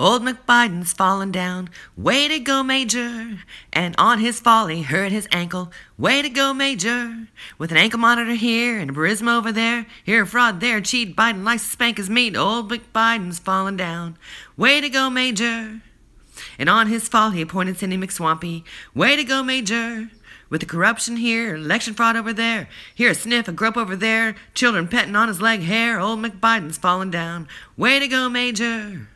Old McBiden's fallen down. Way to go, Major. And on his fall, he hurt his ankle. Way to go, Major. With an ankle monitor here and a barisma over there. Here a fraud there. Cheat Biden likes to spank his meat. Old McBiden's fallen down. Way to go, Major. And on his fall, he appointed Cindy McSwampy. Way to go, Major. With the corruption here, election fraud over there. Here a sniff, a grope over there. Children petting on his leg hair. Old McBiden's fallen down. Way to go, Major.